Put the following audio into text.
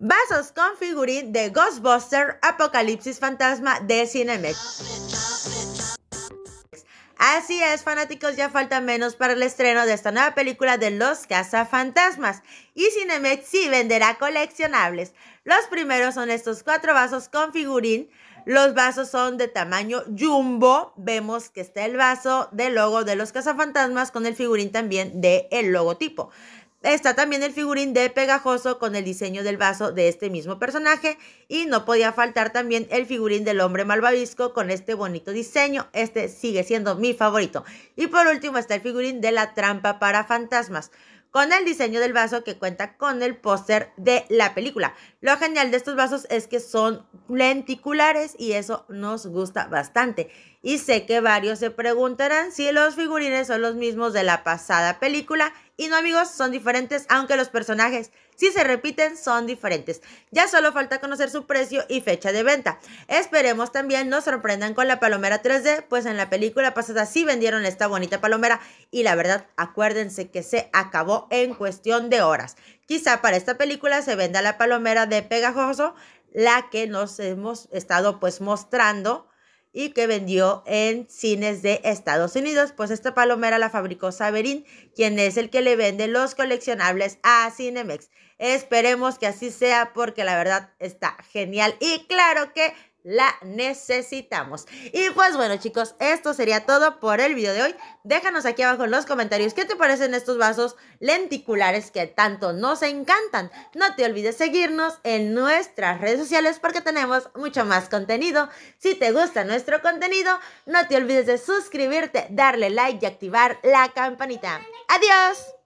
Vasos con figurín de Ghostbuster Apocalipsis Fantasma de Cinemex. Así es, fanáticos, ya falta menos para el estreno de esta nueva película de Los Cazafantasmas. Y Cinemex sí venderá coleccionables. Los primeros son estos cuatro vasos con figurín. Los vasos son de tamaño jumbo. Vemos que está el vaso del logo de los cazafantasmas con el figurín también del el logotipo. Está también el figurín de Pegajoso con el diseño del vaso de este mismo personaje y no podía faltar también el figurín del hombre malvavisco con este bonito diseño. Este sigue siendo mi favorito. Y por último está el figurín de la trampa para fantasmas con el diseño del vaso que cuenta con el póster de la película. Lo genial de estos vasos es que son lenticulares y eso nos gusta bastante. Y sé que varios se preguntarán si los figurines son los mismos de la pasada película y no amigos, son diferentes, aunque los personajes si se repiten son diferentes. Ya solo falta conocer su precio y fecha de venta. Esperemos también nos sorprendan con la palomera 3D, pues en la película pasada sí vendieron esta bonita palomera y la verdad acuérdense que se acabó en cuestión de horas. Quizá para esta película se venda la palomera de Pegajoso, la que nos hemos estado pues mostrando y que vendió en cines de Estados Unidos. Pues esta palomera la fabricó Saberín, quien es el que le vende los coleccionables a Cinemex. Esperemos que así sea porque la verdad está genial y claro que la necesitamos. Y pues bueno, chicos, esto sería todo por el video de hoy. Déjanos aquí abajo en los comentarios qué te parecen estos vasos lenticulares que tanto nos encantan. No te olvides seguirnos en nuestras redes sociales porque tenemos mucho más contenido. Si te gusta nuestro contenido, no te olvides de suscribirte, darle like y activar la campanita. ¡Adiós!